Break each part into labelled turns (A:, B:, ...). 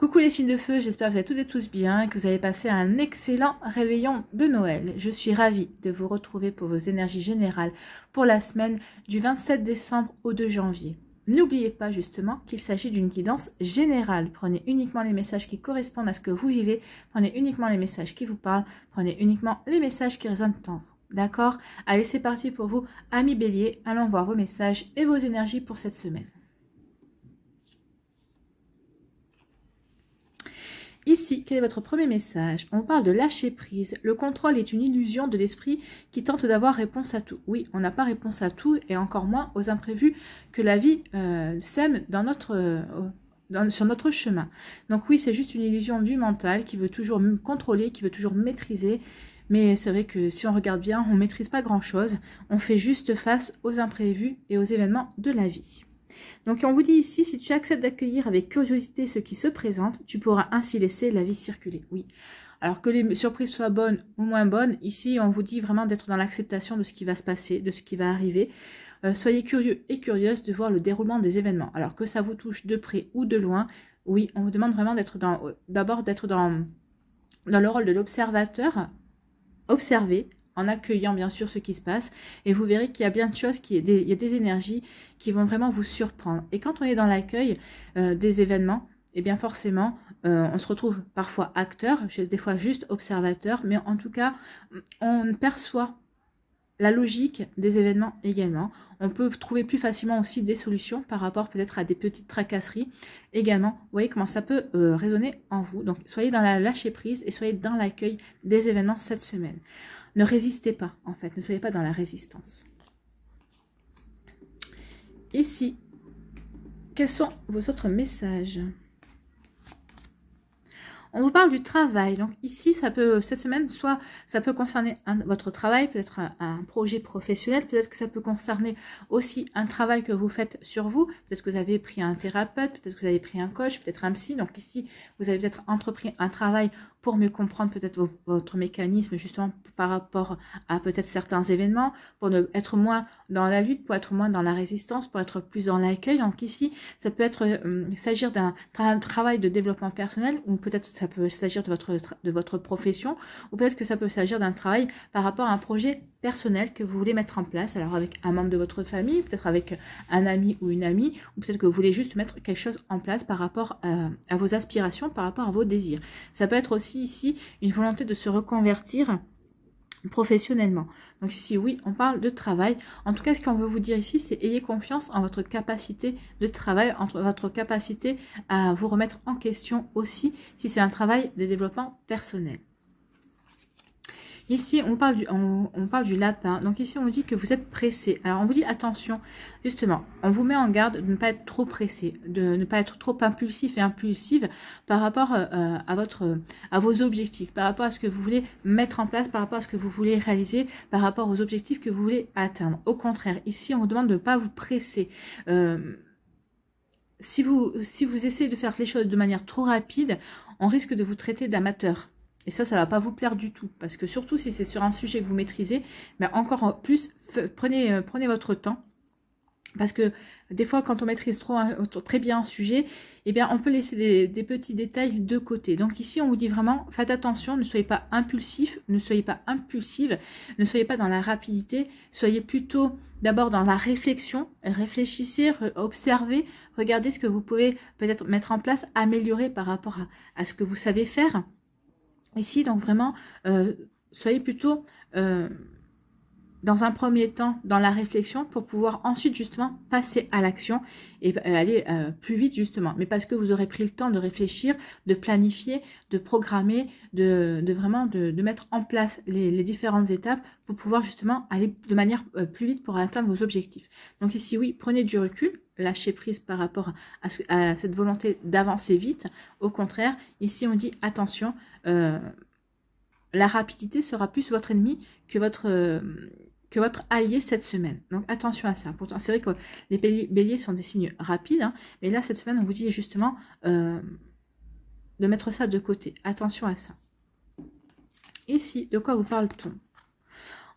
A: Coucou les signes de feu, j'espère que vous allez tous et tous bien, et que vous avez passé un excellent réveillon de Noël. Je suis ravie de vous retrouver pour vos énergies générales pour la semaine du 27 décembre au 2 janvier. N'oubliez pas justement qu'il s'agit d'une guidance générale. Prenez uniquement les messages qui correspondent à ce que vous vivez, prenez uniquement les messages qui vous parlent, prenez uniquement les messages qui résonnent en vous. D'accord Allez, c'est parti pour vous, amis béliers. Allons voir vos messages et vos énergies pour cette semaine. Ici, quel est votre premier message On parle de lâcher prise. Le contrôle est une illusion de l'esprit qui tente d'avoir réponse à tout. Oui, on n'a pas réponse à tout et encore moins aux imprévus que la vie euh, sème dans notre, euh, sur notre chemin. Donc oui, c'est juste une illusion du mental qui veut toujours contrôler, qui veut toujours maîtriser. Mais c'est vrai que si on regarde bien, on ne maîtrise pas grand-chose. On fait juste face aux imprévus et aux événements de la vie. Donc on vous dit ici, si tu acceptes d'accueillir avec curiosité ce qui se présente, tu pourras ainsi laisser la vie circuler. Oui. Alors que les surprises soient bonnes ou moins bonnes, ici on vous dit vraiment d'être dans l'acceptation de ce qui va se passer, de ce qui va arriver. Euh, soyez curieux et curieuse de voir le déroulement des événements. Alors que ça vous touche de près ou de loin, oui, on vous demande vraiment d'être euh, d'abord d'être dans, dans le rôle de l'observateur, observer, en accueillant bien sûr ce qui se passe. Et vous verrez qu'il y a bien de choses, qui, il y a des énergies qui vont vraiment vous surprendre. Et quand on est dans l'accueil euh, des événements, et eh bien forcément, euh, on se retrouve parfois acteur, des fois juste observateur, mais en tout cas, on perçoit la logique des événements également. On peut trouver plus facilement aussi des solutions par rapport peut-être à des petites tracasseries également. Vous voyez comment ça peut euh, résonner en vous. Donc soyez dans la lâcher prise et soyez dans l'accueil des événements cette semaine. Ne résistez pas, en fait. Ne soyez pas dans la résistance. Ici, quels sont vos autres messages on vous parle du travail. Donc ici, ça peut, cette semaine, soit ça peut concerner votre travail, peut-être un, un, projet professionnel, peut-être que ça peut concerner aussi un travail que vous faites sur vous. Peut-être que vous avez pris un thérapeute, peut-être que vous avez pris un coach, peut-être un psy. Donc ici, vous avez peut-être entrepris un travail pour mieux comprendre peut-être votre mécanisme justement par rapport à peut-être certains événements, pour ne, être moins dans la lutte, pour être moins dans la résistance, pour être plus dans l'accueil. Donc ici, ça peut être euh, s'agir d'un travail de développement personnel, ou peut-être ça peut s'agir de votre, de votre profession, ou peut-être que ça peut s'agir d'un travail par rapport à un projet personnel que vous voulez mettre en place, alors avec un membre de votre famille, peut-être avec un ami ou une amie, ou peut-être que vous voulez juste mettre quelque chose en place par rapport à, à vos aspirations, par rapport à vos désirs. Ça peut être aussi ici une volonté de se reconvertir professionnellement. Donc ici, oui, on parle de travail. En tout cas, ce qu'on veut vous dire ici, c'est ayez confiance en votre capacité de travail, entre votre capacité à vous remettre en question aussi, si c'est un travail de développement personnel. Ici, on parle, du, on, parle, du, lapin. Donc ici, on vous dit que vous êtes pressé. Alors, on vous dit attention. Justement, on vous met en garde de ne pas être trop pressé, de ne pas être trop impulsif et impulsive par rapport euh, à, votre, à vos objectifs, par rapport à ce que vous voulez mettre en place, par rapport à ce que vous voulez réaliser, par rapport aux objectifs que vous voulez atteindre. Au contraire, ici, on vous demande de ne pas vous presser. Euh, si vous, si vous essayez de faire les choses de manière trop rapide, on risque de vous traiter d'amateur et ça, ça va pas vous plaire du tout. Parce que surtout si c'est sur un sujet que vous maîtrisez, mais encore plus, prenez, euh, prenez votre temps. Parce que des fois, quand on maîtrise trop très bien un sujet, eh bien, on peut laisser des, petits détails de côté. Donc ici, on vous dit vraiment, faites attention, ne soyez pas impulsif, ne soyez pas impulsive, ne soyez pas dans la rapidité, soyez plutôt d'abord dans la réflexion, réfléchissez, observez, regardez ce que vous pouvez peut-être mettre en place, améliorer par rapport à ce que vous savez faire, Ici, donc vraiment, euh, soyez plutôt euh, dans un premier temps dans la réflexion pour pouvoir ensuite justement passer à l'action et euh, aller plus vite justement. Mais parce que vous aurez pris le temps de réfléchir, de planifier, de programmer, de, vraiment de, mettre en place les, différentes étapes pour pouvoir justement aller de manière plus vite pour atteindre vos objectifs. Donc ici oui, prenez du recul, lâcher prise par rapport à, cette volonté d'avancer vite. Au contraire, ici on dit attention, euh, la rapidité sera plus votre ennemi que votre, euh, que votre allié cette semaine. Donc attention à ça. Pourtant, c'est vrai que les béliers sont des signes rapides, hein, mais là cette semaine on vous dit justement euh, de mettre ça de côté. Attention à ça. Ici, de quoi vous parle-t-on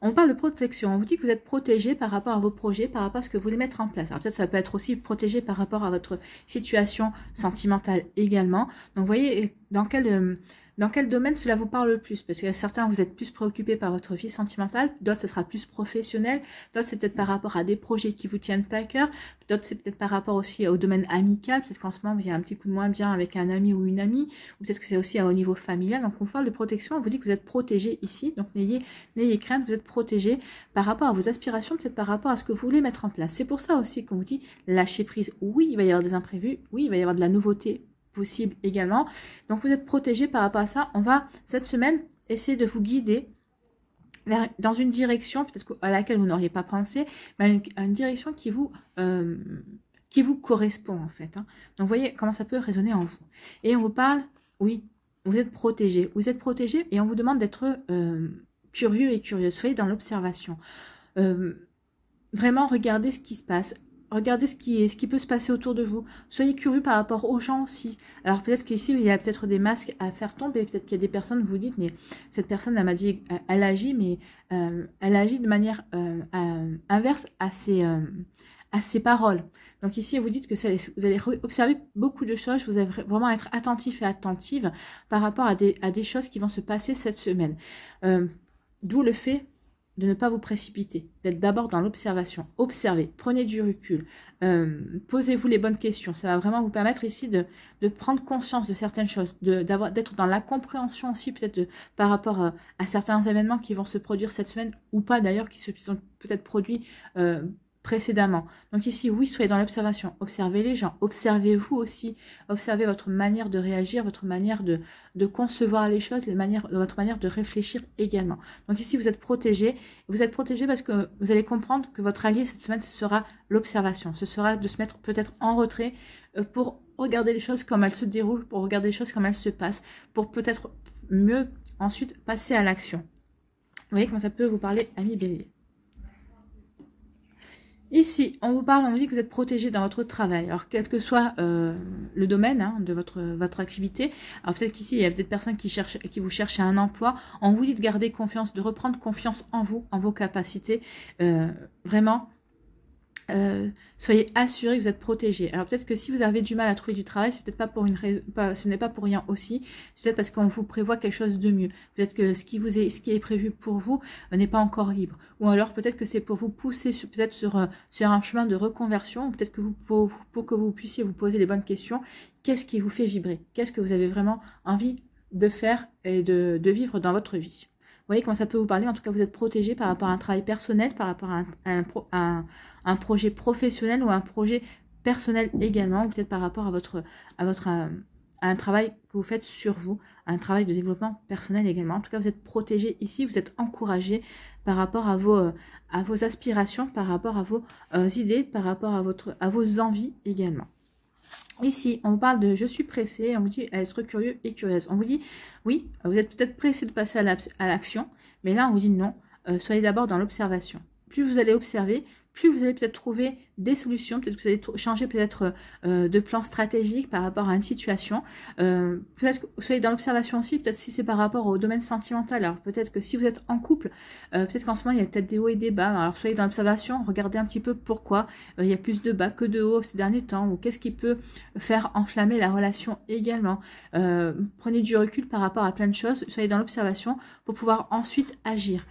A: on parle de protection. On vous dit que vous êtes protégé par rapport à vos projets, par rapport à ce que vous voulez mettre en place. Alors peut-être ça peut être aussi protégé par rapport à votre situation sentimentale également. Donc vous voyez dans quel euh, dans quel domaine cela vous parle le plus Parce que certains, vous êtes plus préoccupés par votre vie sentimentale, d'autres, ce sera plus professionnel, d'autres, c'est peut-être par mm. rapport à des projets qui vous tiennent à cœur, d'autres, c'est peut-être par rapport aussi au domaine amical, peut-être qu'en ce moment, vous avez un petit coup de moins bien avec un ami ou une amie, ou peut-être que c'est aussi au niveau familial. Donc, on parle de protection, on vous dit que vous êtes protégé ici, donc n'ayez, n'ayez crainte, vous êtes protégé par rapport à vos aspirations, peut-être par rapport à ce que vous voulez mettre en place. C'est pour ça aussi qu'on vous dit lâchez prise. Oui, il va y avoir des imprévus, oui, il va y avoir de la nouveauté possible également. Donc vous êtes protégé par rapport à ça. On va cette semaine essayer de vous guider dans une direction peut-être à laquelle vous n'auriez pas pensé, mais une, direction qui vous euh, qui vous correspond en fait. Hein. Donc voyez comment ça peut résonner en vous. Et on vous parle, oui, vous êtes protégé, vous êtes protégé et on vous demande d'être euh, curieux et curieuse. Soyez dans l'observation. Euh, vraiment regardez ce qui se passe. Regardez ce qui, est, ce qui peut se passer autour de vous. Soyez curieux par rapport aux gens aussi. Alors peut-être qu'ici, il y a peut-être des masques à faire tomber. Peut-être qu'il y a des personnes, vous dites, mais cette personne, elle m'a dit, elle agit, mais euh, elle agit de manière euh, euh, inverse à ses, paroles. Donc ici, vous dites que vous allez observer beaucoup de choses, vous allez vraiment être attentif et attentive par rapport à des choses qui vont se passer cette semaine. D'où le fait de ne pas vous précipiter, d'être d'abord dans l'observation. Observez, prenez du recul, euh, posez-vous les bonnes questions. Ça va vraiment vous permettre ici de, prendre conscience de certaines choses, d'être dans la compréhension aussi peut-être euh, par rapport euh, à, certains événements qui vont se produire cette semaine ou pas d'ailleurs, qui se sont peut-être produits précédemment. Donc ici, oui, soyez dans l'observation. Observez les gens, observez-vous aussi, observez votre manière de réagir, votre manière de, concevoir les choses, votre manière de réfléchir également. Donc ici, vous êtes protégé. Vous êtes protégé parce que vous allez comprendre que votre allié cette semaine, ce sera l'observation. Ce sera de se mettre peut-être en retrait euh, pour regarder les choses comme elles se déroulent, pour regarder les choses comme elles se passent, pour peut-être mieux ensuite passer à l'action. Vous voyez comment ça peut vous parler, ami bélier. Ici, on vous parle, on vous dit que vous êtes protégé dans votre travail. Alors, quel que soit euh, le domaine hein, de votre, votre activité, alors peut-être qu'ici, il y a peut-être personne qui, cherche, qui vous cherche un emploi. On vous dit de garder confiance, de reprendre confiance en vous, en vos capacités. Euh, vraiment, euh, soyez assurés que vous êtes protégés. Alors peut-être que si vous avez du mal à trouver du travail, c'est peut-être pas pour une ce n'est pas pour rien aussi. C'est peut-être parce qu'on vous prévoit quelque chose de mieux. Peut-être que ce qui vous est, ce qui est prévu pour vous euh, n'est pas encore libre. Ou alors peut-être que c'est pour vous pousser peut-être euh, sur, un chemin de reconversion. Peut-être que vous pour, pour que vous puissiez vous poser les bonnes questions. Qu'est-ce qui vous fait vibrer Qu'est-ce que vous avez vraiment envie de faire et de vivre dans votre vie vous voyez comment ça peut vous parler. En tout cas, vous êtes protégé par rapport à un travail personnel, par rapport à un, projet professionnel ou un projet personnel également, ou peut-être par rapport à votre, à votre, un travail que vous faites sur vous, un travail de développement personnel également. En tout cas, vous êtes protégé ici, vous êtes encouragé par rapport à vos, à vos aspirations, par rapport à vos euh, idées, par rapport à votre, à vos envies également. Ici, on parle de je suis pressé, on vous dit à être curieux et curieuse. On vous dit, oui, vous êtes peut-être pressé de passer à l'action, mais là, on vous dit non, euh, soyez d'abord dans l'observation. Plus vous allez observer, plus vous allez peut-être trouver des solutions, peut-être que vous allez changer peut-être euh, de plan stratégique par rapport à une situation. Euh, peut-être que vous soyez dans l'observation aussi, peut-être si c'est par rapport au domaine sentimental. Alors peut-être que si vous êtes en couple, euh, peut-être qu'en ce moment il y a peut-être des hauts et des bas. Alors soyez dans l'observation, regardez un petit peu pourquoi il y a plus de bas que de hauts ces derniers temps, ou qu'est-ce qui peut faire enflammer la relation également. prenez du recul par rapport à plein de choses, soyez dans l'observation pour pouvoir ensuite agir.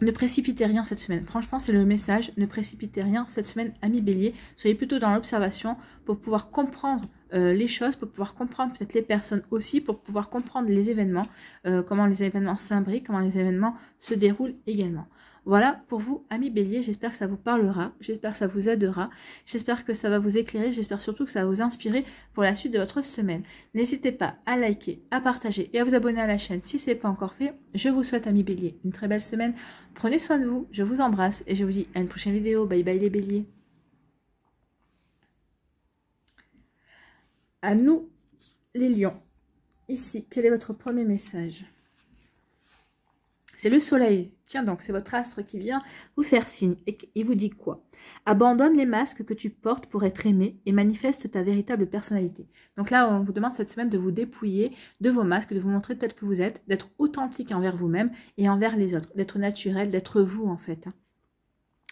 A: Ne précipitez rien cette semaine. Franchement, c'est le message. Ne précipitez rien cette semaine, ami bélier. Soyez plutôt dans l'observation pour pouvoir comprendre euh, les choses, pour pouvoir comprendre peut-être les personnes aussi, pour pouvoir comprendre les événements, euh, comment les événements s'imbriquent, comment les événements se déroulent également. Voilà pour vous, amis bélier, j'espère que ça vous parlera, j'espère que ça vous aidera, j'espère que ça va vous éclairer, j'espère surtout que ça va vous inspirer pour la suite de votre semaine. N'hésitez pas à liker, à partager et à vous abonner à la chaîne si ce n'est pas encore fait. Je vous souhaite, amis bélier, une très belle semaine. Prenez soin de vous, je vous embrasse et je vous dis à une prochaine vidéo. Bye bye les béliers. À nous, les lions. Ici, quel est votre premier message c'est le soleil. Tiens donc, c'est votre astre qui vient vous faire signe. Et il vous dit quoi Abandonne les masques que tu portes pour être aimé et manifeste ta véritable personnalité. Donc là, on vous demande cette semaine de vous dépouiller de vos masques, de vous montrer tel que vous êtes, d'être authentique envers vous-même et envers les autres, d'être naturel, d'être vous en fait. Hein.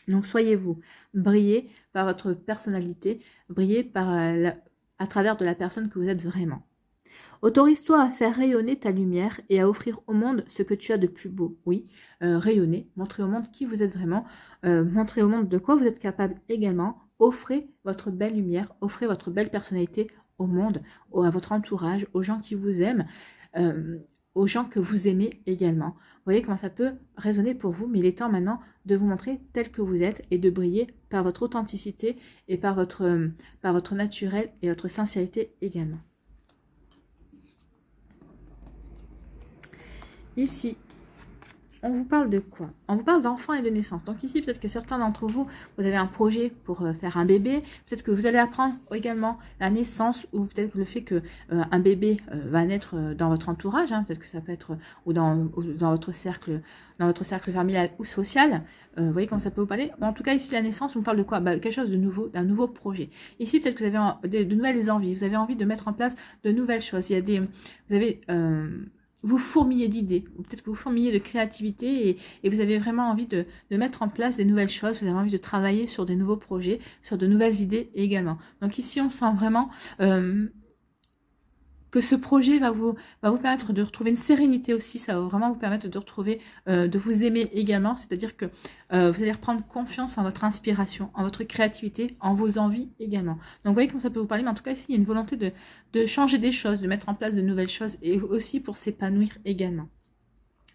A: Donc soyez vous, brillez par votre personnalité, brillez par euh, à travers de la personne que vous êtes vraiment. Autorise-toi à faire rayonner ta lumière et à offrir au monde ce que tu as de plus beau. Oui, euh, rayonner, montrer au monde qui vous êtes vraiment, euh, montrer au monde de quoi vous êtes capable également. Offrez votre belle lumière, offrez votre belle personnalité au monde, à votre entourage, aux gens qui vous aiment. Euh, aux gens que vous aimez également. Vous voyez comment ça peut résonner pour vous, mais il est temps maintenant de vous montrer tel que vous êtes et de briller par votre authenticité et par votre, par votre naturel et votre sincérité également. Ici, on vous parle de quoi On vous parle d'enfants et de naissance. Donc ici, peut-être que certains d'entre vous, vous avez un projet pour euh, faire un bébé. Peut-être que vous allez apprendre également la naissance ou peut-être le fait que euh, un bébé euh, va naître dans votre entourage. Hein. peut-être que ça peut être ou dans, votre cercle, dans votre cercle familial ou social. vous voyez comment ça peut vous parler. En tout cas, ici, la naissance, on vous parle de quoi bah, Quelque chose de nouveau, d'un nouveau projet. Ici, peut-être que vous avez de, de, nouvelles envies. Vous avez envie de mettre en place de nouvelles choses. Il y a des, vous avez vous fourmillez d'idées, ou peut-être que vous fourmillez de créativité et, vous avez vraiment envie de, mettre en place des nouvelles choses, vous avez envie de travailler sur des nouveaux projets, sur de nouvelles idées également. Donc ici, on sent vraiment euh, que ce projet va vous, va vous permettre de retrouver une sérénité aussi, ça va vraiment vous permettre de retrouver, euh, de vous aimer également, c'est-à-dire que euh, vous allez reprendre confiance en votre inspiration, en votre créativité, en vos envies également. Donc vous voyez comment ça peut vous parler, mais en tout cas ici il y a une volonté de, changer des choses, de mettre en place de nouvelles choses et aussi pour s'épanouir également.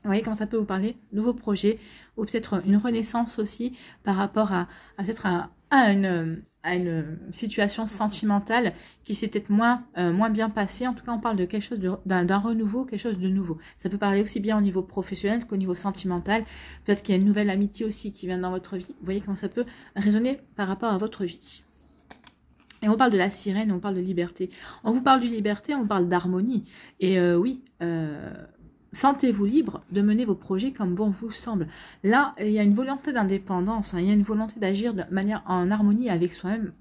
A: Vous voyez comment ça peut vous parler nouveau projet, ou peut-être une renaissance aussi par rapport à, à peut-être un à une, à une situation sentimentale qui s'est peut-être moins, euh, moins bien passée. En tout cas, on parle de quelque chose d'un renouveau, quelque chose de nouveau. Ça peut parler aussi bien au niveau professionnel qu'au niveau sentimental. Peut-être qu'il y a une nouvelle amitié aussi qui vient dans votre vie. Vous voyez comment ça peut résonner par rapport à votre vie. Et on parle de la sirène, on parle de liberté. On vous parle de liberté, on vous parle d'harmonie. Et euh, oui, euh, Sentez-vous libre de mener vos projets comme bon vous semble. Là, il y a une volonté d'indépendance, hein. il y a une volonté d'agir de manière en harmonie avec soi-même,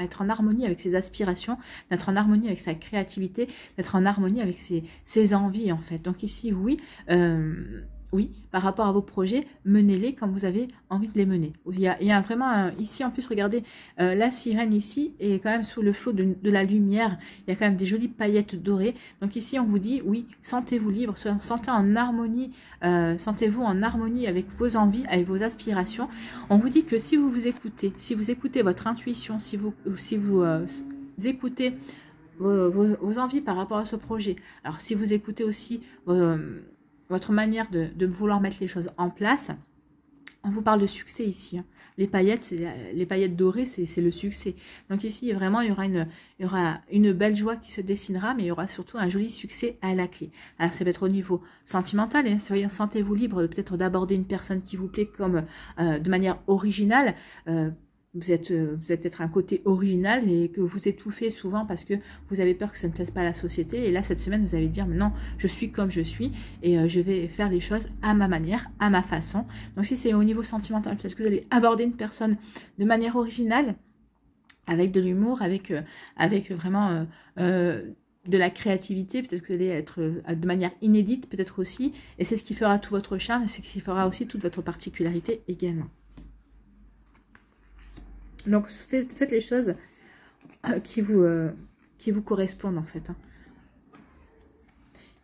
A: d'être en harmonie avec ses aspirations, d'être en harmonie avec sa créativité, d'être en harmonie avec ses, envies en fait. Donc ici, oui, euh, oui, par rapport à vos projets, menez-les quand vous avez envie de les mener. Il y a, vraiment ici, en plus, regardez, euh, la sirène ici est quand même sous le flot de, la lumière. Il y a quand même des jolies paillettes dorées. Donc ici, on vous dit, oui, sentez-vous libre, sentez en harmonie, euh, sentez-vous en harmonie avec vos envies, avec vos aspirations. On vous dit que si vous vous écoutez, si vous écoutez votre intuition, si vous, si vous, euh, écoutez vos, envies par rapport à ce projet. Alors si vous écoutez aussi votre manière de, vouloir mettre les choses en place. On vous parle de succès ici. Hein. Les paillettes, euh, les paillettes dorées, c'est le succès. Donc ici, vraiment, il y, aura une, belle joie qui se dessinera, mais il y aura surtout un joli succès à la clé. Alors ça peut être au niveau sentimental, hein. sentez-vous libre euh, peut-être d'aborder une personne qui vous plaît comme euh, de manière originale. Euh, vous êtes, peut-être un côté original et que vous étouffez souvent parce que vous avez peur que ça ne plaise pas la société. Et là, cette semaine, vous allez dire, non, je suis comme je suis et euh, je vais faire les choses à ma manière, à ma façon. Donc si c'est au niveau sentimental, peut-être que vous allez aborder une personne de manière originale, avec de l'humour, avec, euh, avec vraiment... de la créativité, peut-être que vous allez être de manière inédite, peut-être aussi, et c'est ce qui fera tout votre charme, et c'est ce qui fera aussi toute votre particularité également. Donc, faites, les choses euh, qui vous, euh, qui vous correspondent, en fait. Hein.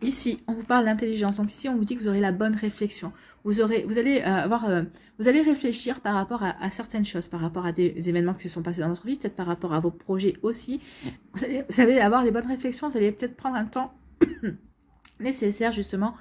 A: Ici, on vous parle d'intelligence. Donc ici, on vous dit que vous aurez la bonne réflexion. Vous, vous, allez, euh, vous allez réfléchir par rapport à, certaines choses, par rapport à des événements qui se sont passés dans votre vie, peut-être par rapport à vos projets aussi. Vous vous allez avoir les bonnes réflexions, vous allez peut-être prendre un temps nécessaire justement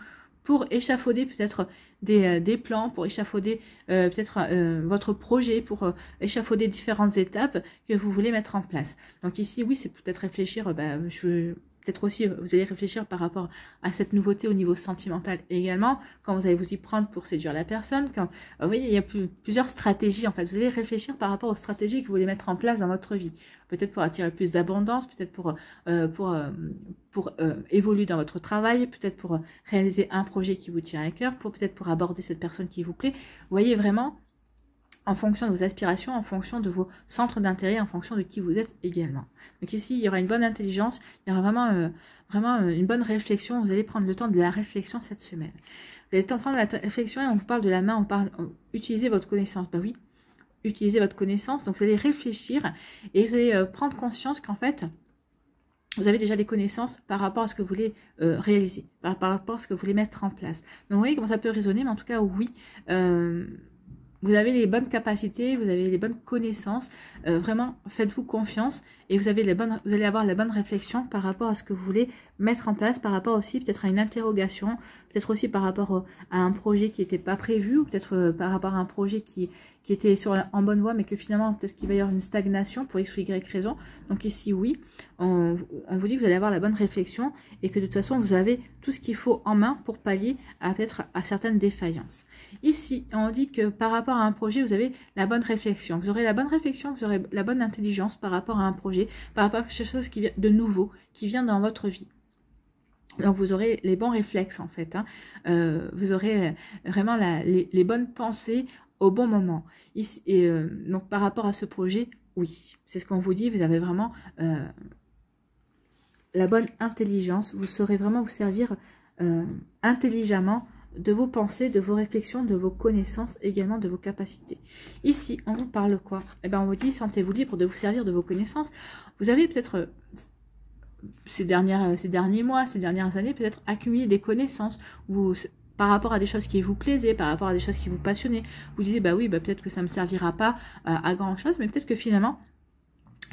A: pour échafauder peut-être des, euh, des, plans, pour échafauder euh, peut-être euh, votre projet, pour échafauder différentes étapes que vous voulez mettre en place. Donc ici, oui, c'est peut-être réfléchir, bah, je peut-être aussi, vous allez réfléchir par rapport à cette nouveauté au niveau sentimental également, quand vous allez vous y prendre pour séduire la personne. Quand, vous voyez, il y a plusieurs stratégies en fait. Vous allez réfléchir par rapport aux stratégies que vous voulez mettre en place dans votre vie. Peut-être pour attirer plus d'abondance, peut-être pour, euh, pour, euh, pour euh, évoluer dans votre travail, peut-être pour réaliser un projet qui vous tient à cœur, pour peut-être pour aborder cette personne qui vous plaît. Vous voyez vraiment, en fonction de vos aspirations, en fonction de vos centres d'intérêt, en fonction de qui vous êtes également. Donc ici, il y aura une bonne intelligence, il y aura vraiment, euh, vraiment euh, une bonne réflexion. Vous allez prendre le temps de la réflexion cette semaine. Vous allez prendre la réflexion et on vous parle de la main, on parle, d'utiliser votre connaissance. Bah oui, utilisez votre connaissance. Donc vous allez réfléchir et vous allez euh, prendre conscience qu'en fait, vous avez déjà des connaissances par rapport à ce que vous voulez réaliser, par, par, rapport à ce que vous voulez mettre en place. Donc vous voyez comment ça peut résonner, mais en tout cas, oui. Vous avez les bonnes capacités, vous avez les bonnes connaissances. Euh, vraiment, faites-vous confiance et vous, vous allez avoir la bonne réflexion par rapport à ce que vous voulez mettre en place, par rapport aussi peut-être à une interrogation peut-être aussi par rapport à un projet qui n'était pas prévu, ou peut-être euh, par rapport à un projet qui, qui était en bonne voie, mais que finalement, peut-être qu'il va y avoir une stagnation pour X ou Y raison. Donc ici, oui, on, vous dit que vous allez avoir la bonne réflexion et que de toute façon, vous avez tout ce qu'il faut en main pour pallier à peut-être à certaines défaillances. Ici, on dit que par rapport à un projet, vous avez la bonne réflexion. Vous aurez la bonne réflexion, vous aurez la bonne intelligence par rapport à un projet, par rapport à quelque chose qui vient de nouveau, qui vient dans votre vie. Donc vous aurez les bons réflexes en fait, hein. euh, vous aurez euh, vraiment les, bonnes pensées au bon moment. Euh, donc par rapport à ce projet, oui, c'est ce qu'on vous dit, vous avez vraiment la bonne intelligence, vous saurez vraiment vous servir intelligemment de vos pensées, de vos réflexions, de vos connaissances, également de vos capacités. Ici, on vous parle quoi Eh bien, on vous dit, sentez-vous libre de vous servir de vos connaissances. Vous avez peut-être euh, ces, derniers mois, ces dernières années, peut-être accumuler des connaissances ou par rapport à des choses qui vous plaisaient, par rapport à des choses qui vous passionnaient, vous disiez bah oui, bah peut-être que ça ne me servira pas euh, à grand chose, mais peut-être que finalement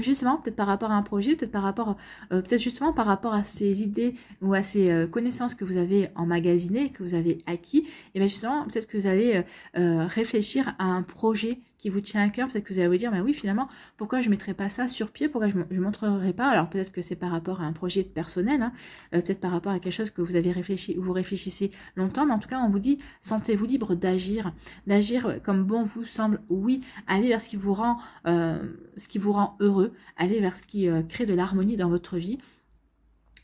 A: justement peut-être par rapport à un projet, peut-être par rapport, euh, peut-être justement par rapport à ces idées ou à ces connaissances que vous avez emmagasinées, que vous avez acquis, et bien justement peut-être que vous allez réfléchir à un projet qui vous tient à cœur, peut-être que vous allez vous dire, mais oui, finalement, pourquoi je ne mettrais pas ça sur pied Pourquoi je ne montrerai pas Alors peut-être que c'est par rapport à un projet personnel, hein, euh, peut-être par rapport à quelque chose que vous avez réfléchi, ou vous réfléchissez longtemps, mais en tout cas, on vous dit, sentez-vous libre d'agir, d'agir comme bon vous semble, oui, allez vers ce qui vous rend, euh, ce qui vous rend heureux, allez vers ce qui euh, crée de l'harmonie dans votre vie.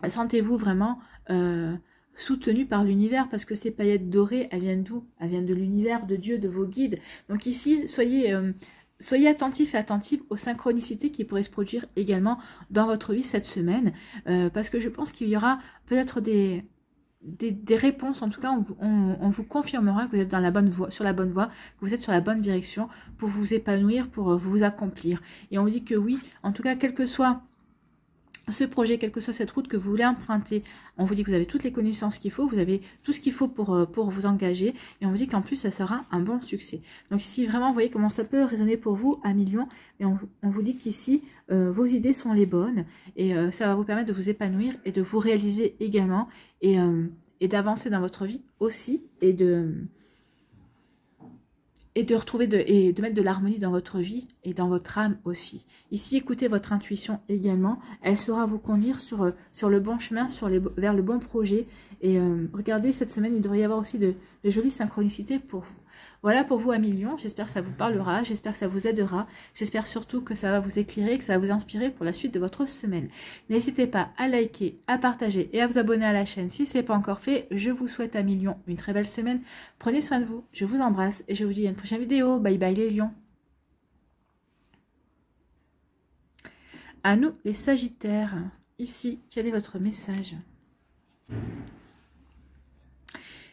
A: Sentez-vous vraiment Soutenu par l'univers, parce que ces paillettes dorées, elles viennent d'où Elles viennent de l'univers, de Dieu, de vos guides. Donc ici, soyez, euh, soyez attentifs et attentifs aux synchronicités qui pourraient se produire également dans votre vie cette semaine, euh, parce que je pense qu'il y aura peut-être des, des, réponses, en tout cas, on, vous confirmera que vous êtes sur la bonne voie, que vous êtes sur la bonne direction pour vous épanouir, pour euh, vous accomplir. Et on vous dit que oui, en tout cas, quel que soit ce projet, quelle que soit cette route que vous voulez emprunter, on vous dit que vous avez toutes les connaissances qu'il faut, vous avez tout ce qu'il faut pour, euh, pour vous engager, et on vous dit qu'en plus, ça sera un bon succès. Donc ici, vraiment, vous voyez comment ça peut résonner pour vous à millions, et on, vous dit qu'ici, euh, vos idées sont les bonnes, et euh, ça va vous permettre de vous épanouir et de vous réaliser également, et, et d'avancer dans votre vie aussi, et de et de retrouver de, et de mettre de l'harmonie dans votre vie et dans votre âme aussi. Ici, écoutez votre intuition également. Elle saura vous conduire sur, euh, sur le bon chemin, sur les, vers le bon projet. Et euh, regardez, cette semaine, il devrait y avoir aussi de jolies synchronicités pour vous. Voilà pour vous à million, j'espère que ça vous parlera, j'espère que ça vous aidera, j'espère surtout que ça va vous éclairer, que ça va vous inspirer pour la suite de votre semaine. N'hésitez pas à liker, à partager et à vous abonner à la chaîne si ce n'est pas encore fait. Je vous souhaite à million, une très belle semaine, prenez soin de vous, je vous embrasse et je vous dis à une prochaine vidéo. Bye bye les lions À nous les Sagittaires, ici, quel est votre message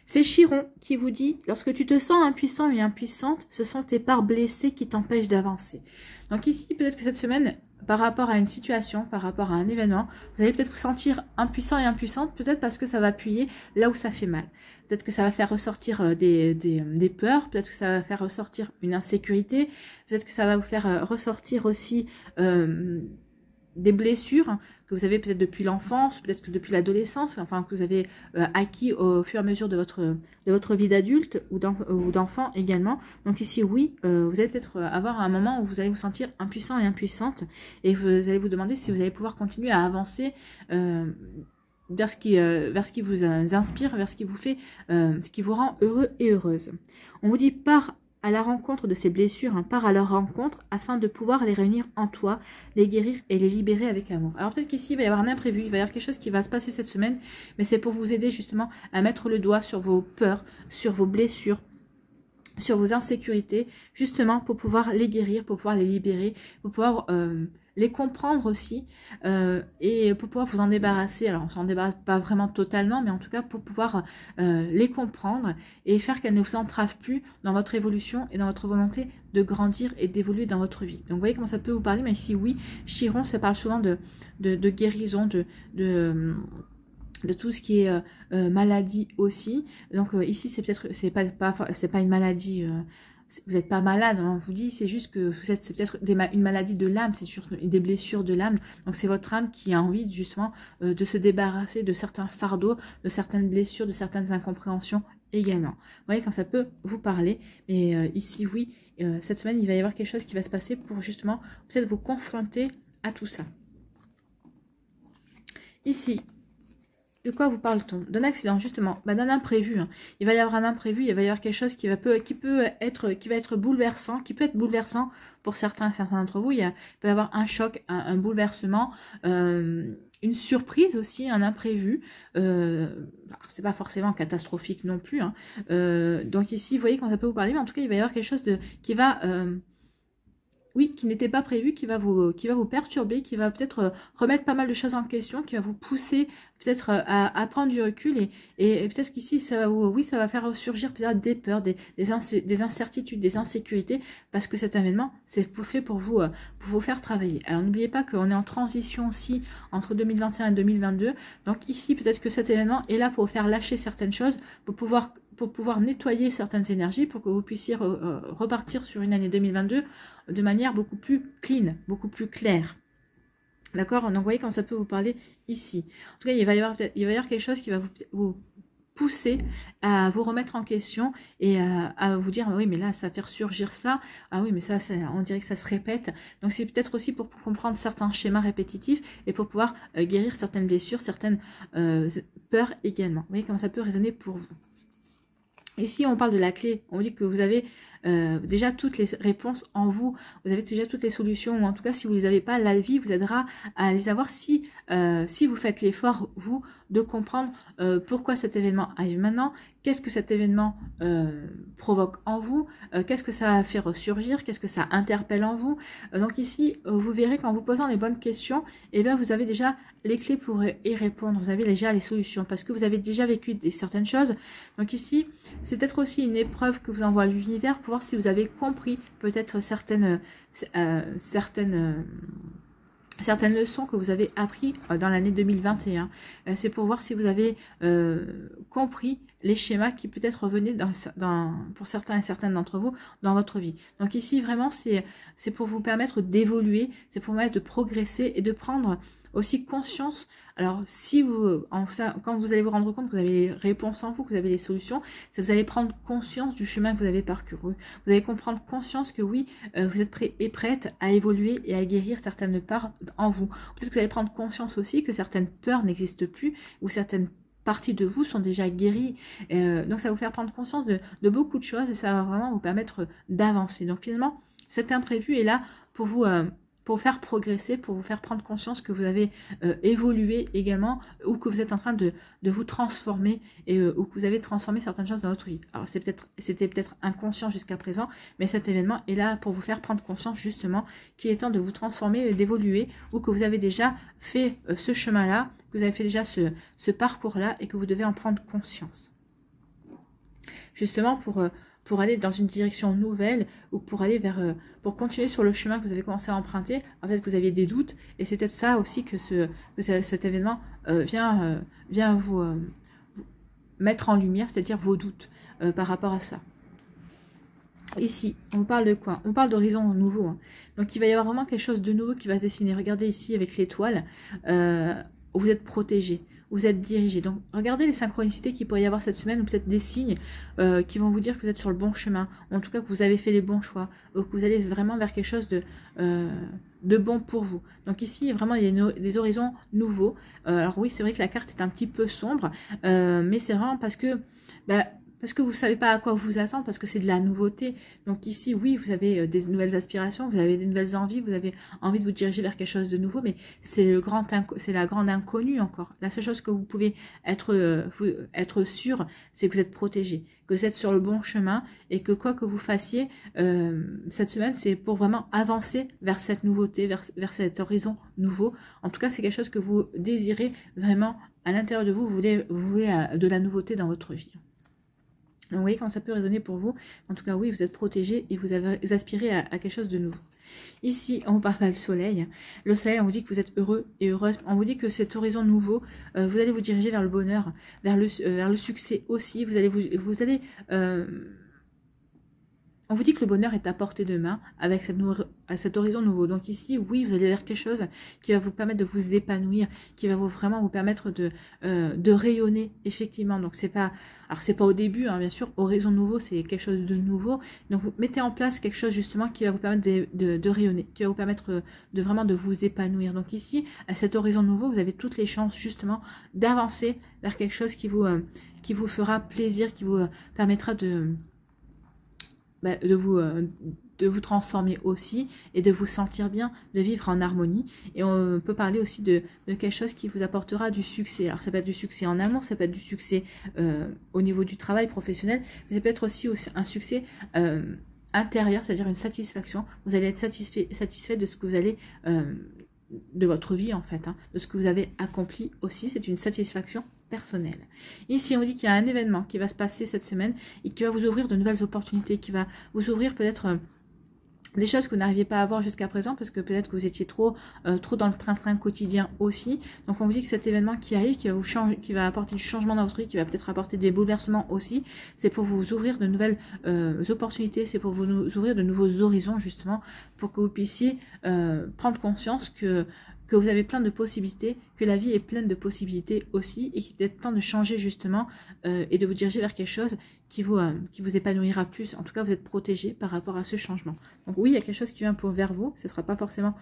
A: c'est Chiron qui vous dit, lorsque tu te sens impuissant et impuissante, ce sont tes parts blessées qui t'empêchent d'avancer. Donc ici, peut-être que cette semaine, par rapport à une situation, par rapport à un événement, vous allez peut-être vous sentir impuissant et impuissante, peut-être parce que ça va appuyer là où ça fait mal. Peut-être que ça va faire ressortir euh, des, peurs, peut-être que ça va faire ressortir une insécurité, peut-être que ça va vous faire euh, ressortir aussi euh, des blessures, que vous avez peut-être depuis l'enfance, peut-être que depuis l'adolescence, enfin que vous avez euh, acquis au fur et à mesure de votre, de votre vie d'adulte ou euh, d'enfant également. Donc ici, oui, euh, vous allez peut-être avoir un moment où vous allez vous sentir impuissant et impuissante et vous allez vous demander si vous allez pouvoir continuer à avancer vers, ce qui, vers ce qui vous inspire, vers ce qui vous fait, ce qui vous rend heureux et heureuse. On vous dit par à la rencontre de ces blessures, un hein, part à leur rencontre afin de pouvoir les réunir en toi, les guérir et les libérer avec amour. Alors peut-être qu'ici, il va y avoir un imprévu, il va y avoir quelque chose qui va se passer cette semaine, mais c'est pour vous aider justement à mettre le doigt sur vos peurs, sur vos blessures, sur vos insécurités, justement pour pouvoir les guérir, pour pouvoir les libérer, pour pouvoir... Euh, les comprendre aussi euh, et pour pouvoir vous en débarrasser. Alors on s'en débarrasse pas vraiment totalement, mais en tout cas pour pouvoir euh, les comprendre et faire qu'elles ne vous entravent plus dans votre évolution et dans votre volonté de grandir et d'évoluer dans votre vie. Donc vous voyez comment ça peut vous parler, mais ici oui, Chiron, ça parle souvent de, de, guérison, de... de de tout ce qui est euh, maladie aussi. Donc ici, c'est peut-être c'est pas, pas c'est pas une maladie vous n'êtes pas malade, hein. on vous dit, c'est juste que vous êtes, c'est peut-être une maladie de l'âme, c'est sûr des blessures de l'âme. Donc c'est votre âme qui a envie justement euh, de se débarrasser de certains fardeaux, de certaines blessures, de certaines incompréhensions également. Vous voyez quand ça peut vous parler. Mais euh, ici, oui, euh, cette semaine, il va y avoir quelque chose qui va se passer pour justement peut-être vous confronter à tout ça. Ici, de quoi vous parle-t-on D'un accident, justement, bah, d'un imprévu. Hein. Il va y avoir un imprévu, il va y avoir quelque chose qui va, peut, qui peut être, qui va être bouleversant, qui peut être bouleversant pour certains, certains d'entre vous. Il, peut y avoir un choc, un, bouleversement, euh, une surprise aussi, un imprévu. Euh, bah, Ce n'est pas forcément catastrophique non plus. Hein. Euh, donc ici, vous voyez qu'on ça peut vous parler, mais en tout cas, il va y avoir quelque chose de, qui va oui, qui n'était pas prévu, qui va vous, qui va vous perturber, qui va peut-être remettre pas mal de choses en question, qui va vous pousser peut-être euh, à, prendre du recul et, peut-être qu'ici, ça va oui, ça va faire ressurgir peut-être des peurs, des, incertitudes, des insécurités, parce que cet événement, c'est fait pour vous, euh, pour vous faire travailler. Alors n'oubliez pas qu'on est en transition aussi entre 2021 et 2022. Donc ici, peut-être que cet événement est là pour vous faire lâcher certaines choses, pour pouvoir pour pouvoir nettoyer certaines énergies pour que vous puissiez euh, repartir sur une année 2022 de manière beaucoup plus clean, beaucoup plus claire. D'accord Donc, vous voyez comment ça peut vous parler ici. En tout cas, il va y avoir, il va y quelque chose qui va vous, pousser à vous remettre en question et à, vous dire oui mais là ça va faire surgir ça ah oui mais ça, on dirait que ça se répète donc c'est peut-être aussi pour comprendre certains schémas répétitifs et pour pouvoir euh, guérir certaines blessures certaines euh, peurs également vous voyez comment ça peut résonner pour vous ici si on parle de la clé on dit que vous avez euh, déjà toutes les réponses en vous. Vous avez déjà toutes les solutions, ou en tout cas, si vous ne les avez pas, la vie vous aidera à les avoir si, euh, si vous faites l'effort, vous, de comprendre euh, pourquoi cet événement arrive maintenant, qu'est-ce que cet événement provoque en vous, qu'est-ce que ça fait ressurgir, qu'est-ce que ça interpelle en vous. donc ici, vous verrez qu'en vous posant les bonnes questions, eh bien, vous avez déjà les clés pour y répondre, vous avez déjà les solutions, parce que vous avez déjà vécu des, certaines choses. Donc ici, c'est peut-être aussi une épreuve que vous envoie l'univers pour si vous avez compris peut-être certaines, euh, certaines, euh, certaines leçons que vous avez apprises euh, dans l'année 2021. C'est pour voir si vous avez compris les schémas qui peut-être revenaient dans, pour certains et certaines d'entre vous dans votre vie. Donc ici, vraiment, c'est pour vous permettre d'évoluer, c'est pour vous permettre de progresser et de prendre aussi conscience. Alors, si vous, en, quand vous allez vous rendre compte que vous avez les réponses en vous, que vous avez les solutions, c'est vous allez prendre conscience du chemin que vous avez parcouru. Vous allez comprendre conscience que oui, euh, vous êtes prêt et prête à évoluer et à guérir certaines parts en vous. Peut-être que vous allez prendre conscience aussi que certaines peurs n'existent plus ou certaines parties de vous sont déjà guéries. Euh, donc ça va vous faire prendre conscience de, beaucoup de choses et ça va vraiment vous permettre d'avancer. Donc finalement, cet imprévu est là pour vous... Euh, pour faire progresser, pour vous faire prendre conscience que vous avez euh, évolué également ou que vous êtes en train de, de vous transformer et, euh, ou que vous avez transformé certaines choses dans votre vie. Alors c'est peut-être, c'était peut-être inconscient jusqu'à présent, mais cet événement est là pour vous faire prendre conscience justement qu'il est temps de vous transformer, d'évoluer ou que vous avez déjà fait euh, ce chemin-là, que vous avez fait déjà ce, ce parcours-là et que vous devez en prendre conscience. Justement pour pour aller dans une direction nouvelle ou pour aller vers euh, pour continuer sur le chemin que vous avez commencé à emprunter. En fait, vous aviez des doutes et c'est peut-être ça aussi que ce cet événement euh, vient euh, vient vous, mettre en lumière, c'est-à-dire vos doutes par rapport à ça. Ici, on parle de quoi On parle d'horizon nouveau. Donc il va y avoir vraiment quelque chose de nouveau qui va se dessiner. Regardez ici avec l'étoile, vous êtes protégé vous êtes dirigé. Donc regardez les synchronicités qu'il pourrait y avoir cette semaine, ou peut-être des signes euh, qui vont vous dire que vous êtes sur le bon chemin, en tout cas que vous avez fait les bons choix, ou que vous allez vraiment vers quelque chose de, euh, de bon pour vous. Donc ici, vraiment, il y a des horizons nouveaux. Euh, alors oui, c'est vrai que la carte est un petit peu sombre, mais c'est vraiment parce que... Bah, parce que vous ne savez pas à quoi vous attendre, parce que c'est de la nouveauté. Donc ici, oui, vous avez euh, des nouvelles aspirations, vous avez des nouvelles envies, vous avez envie de vous diriger vers quelque chose de nouveau, mais c'est c'est la grande inconnue encore. La seule chose que vous pouvez euh, être, sûr, c'est que vous êtes protégé, que vous êtes sur le bon chemin et que quoi que vous fassiez euh, cette semaine, c'est pour vraiment avancer vers cette nouveauté, vers, cet horizon nouveau. En tout cas, c'est quelque chose que vous désirez vraiment à l'intérieur de vous, vous voulez, vous voulez de la nouveauté dans votre vie. Donc vous voyez quand ça peut résonner pour vous. En tout cas, oui, vous êtes protégé et vous, avez, aspiré à, quelque chose de nouveau. Ici, on parle pas soleil. Le soleil, on vous dit que vous êtes heureux et heureuse. On vous dit que cet horizon nouveau, euh, vous allez vous diriger vers le bonheur, vers le, euh, vers le succès aussi. Vous allez vous, vous allez euh, on vous dit que le bonheur est à portée de main avec cette cet horizon nouveau. Donc ici, oui, vous allez vers quelque chose qui va vous permettre de vous épanouir, qui va vraiment vous permettre euh, de, rayonner effectivement. Donc c'est pas, alors c'est pas au début, hein, bien sûr. Horizon nouveau, c'est quelque chose de nouveau. Donc vous mettez en place quelque chose justement qui va vous permettre de, rayonner, qui va vous permettre euh, de vraiment de vous épanouir. Donc ici, à cet horizon nouveau, vous avez toutes les chances justement d'avancer vers quelque chose qui vous euh, fera plaisir, qui vous permettra de bah, de vous euh, de vous transformer aussi et de vous sentir bien, de vivre en harmonie. Et on peut parler aussi de, quelque chose qui vous apportera du succès. Alors ça peut être du succès en amour, ça peut être du succès euh, au niveau du travail professionnel, mais ça peut être aussi, aussi un succès euh, intérieur, c'est-à-dire une satisfaction. Vous allez être satisfait, satisfait de ce que vous allez... de votre vie en fait, hein, de ce que vous avez accompli aussi, c'est une satisfaction personnel. Ici, on vous dit qu'il y a un événement qui va se passer cette semaine et qui va vous ouvrir de nouvelles opportunités, qui va vous ouvrir peut-être euh, des choses que vous n'arriviez pas à avoir jusqu'à présent parce que peut-être que vous étiez trop euh, trop dans le train-train quotidien aussi. Donc on vous dit que cet événement qui arrive, qui va qui va apporter du changement dans votre vie, qui va peut-être apporter des bouleversements aussi, c'est pour vous ouvrir de nouvelles euh, opportunités, c'est pour vous ouvrir de nouveaux horizons justement, pour que vous puissiez prendre conscience que que vous avez plein de possibilités, que la vie est pleine de possibilités aussi, et qu'il est peut-être temps de changer justement euh, et de vous diriger vers quelque chose qui vous, euh, qui vous épanouira plus. En tout cas, vous êtes protégé par rapport à ce changement. Donc oui, il y a quelque chose qui vient pour, vers vous, ce ne sera pas forcément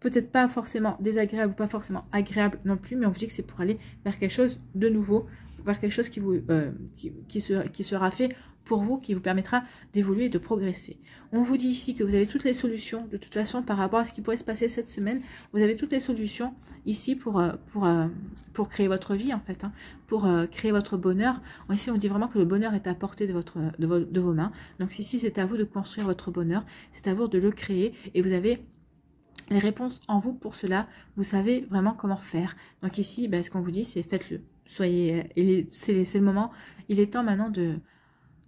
A: peut-être pas forcément désagréable ou pas forcément agréable non plus, mais on vous dit que c'est pour aller vers quelque chose de nouveau, vers quelque chose qui, vous, euh, qui, qui sera fait pour vous qui vous permettra d'évoluer et de progresser. On vous dit ici que vous avez toutes les solutions, de toute façon par rapport à ce qui pourrait se passer cette semaine, vous avez toutes les solutions ici pour, euh, pour, euh, pour créer votre vie en fait, hein. pour euh, créer votre bonheur. Ici on dit vraiment que le bonheur est à portée de, votre, de, vos, mains, donc ici c'est à vous de construire votre bonheur, c'est à vous de le créer et vous avez les réponses en vous pour cela, vous savez vraiment comment faire. Donc ici, ben, ce qu'on vous dit c'est faites-le soyez, c'est le moment, il est temps maintenant de,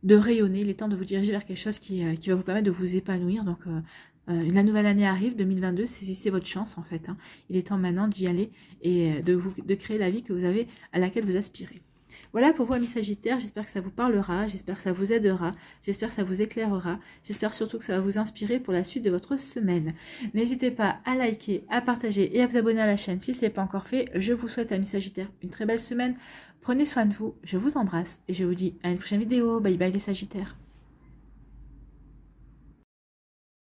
A: de rayonner, il est temps de vous diriger vers quelque chose qui, euh, va vous permettre de vous épanouir. Donc euh, euh, la nouvelle année arrive, 2022, saisissez votre chance en fait. Hein. Il est temps maintenant d'y aller et de, vous, de créer la vie que vous avez, à laquelle vous aspirez. Voilà pour vous, amis Sagittaires. J'espère que ça vous parlera, j'espère que ça vous aidera, j'espère que ça vous éclairera, j'espère surtout que ça va vous inspirer pour la suite de votre semaine. N'hésitez pas à liker, à partager et à vous abonner à la chaîne si ce n'est pas encore fait. Je vous souhaite, amis Sagittaire une très belle semaine. Prenez soin de vous, je vous embrasse et je vous dis à une prochaine vidéo. Bye bye les Sagittaires.